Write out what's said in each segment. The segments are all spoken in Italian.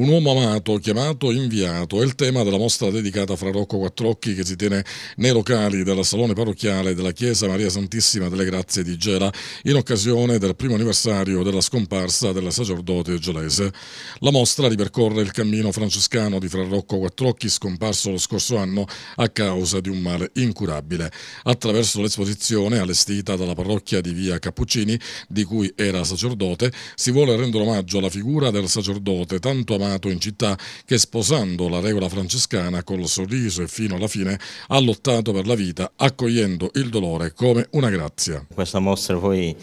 Un uomo amato, chiamato, inviato è il tema della mostra dedicata a Fra Rocco Quattrocchi che si tiene nei locali del Salone Parrocchiale della Chiesa Maria Santissima delle Grazie di Gela in occasione del primo anniversario della scomparsa del sacerdote gelese. La mostra ripercorre il cammino francescano di Fra Rocco Quattrocchi scomparso lo scorso anno a causa di un male incurabile. Attraverso l'esposizione allestita dalla parrocchia di via Cappuccini, di cui era sacerdote, si vuole rendere omaggio alla figura del sacerdote tanto amato proclamato in città che sposando la regola francescana col sorriso e fino alla fine ha lottato per la vita accogliendo il dolore come una grazia. Questa mostra poi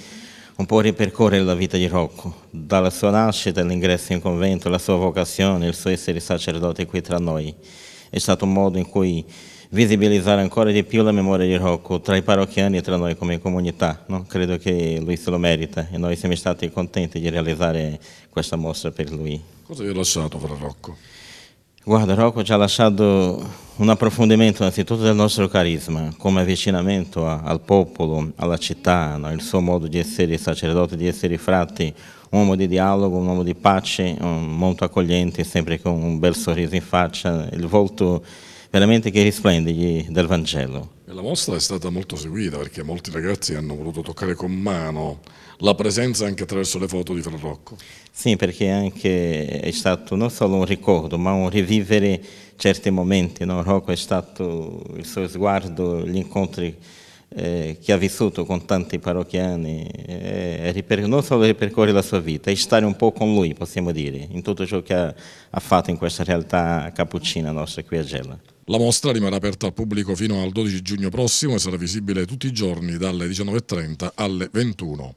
un po' ripercorre la vita di Rocco, dalla sua nascita l'ingresso in convento, la sua vocazione, il suo essere sacerdote qui tra noi. È stato un modo in cui visibilizzare ancora di più la memoria di Rocco tra i parrocchiani e tra noi come comunità. No? Credo che lui se lo merita e noi siamo stati contenti di realizzare questa mostra per lui. Cosa vi ha lasciato fra Rocco? Guarda, Rocco ci ha lasciato un approfondimento innanzitutto del nostro carisma, come avvicinamento a, al popolo, alla città, no? il suo modo di essere sacerdote, di essere frati, un uomo di dialogo, un uomo di pace, un, molto accogliente, sempre con un bel sorriso in faccia, il volto veramente che risplende del Vangelo. la mostra è stata molto seguita perché molti ragazzi hanno voluto toccare con mano la presenza anche attraverso le foto di Fra Rocco. Sì, perché anche è stato non solo un ricordo, ma un rivivere certi momenti. No? Rocco è stato il suo sguardo, gli incontri eh, che ha vissuto con tanti parrocchiani, eh, non solo ripercorre la sua vita, e stare un po' con lui, possiamo dire, in tutto ciò che ha, ha fatto in questa realtà cappuccina nostra qui a Gela. La mostra rimarrà aperta al pubblico fino al 12 giugno prossimo e sarà visibile tutti i giorni dalle 19.30 alle 21.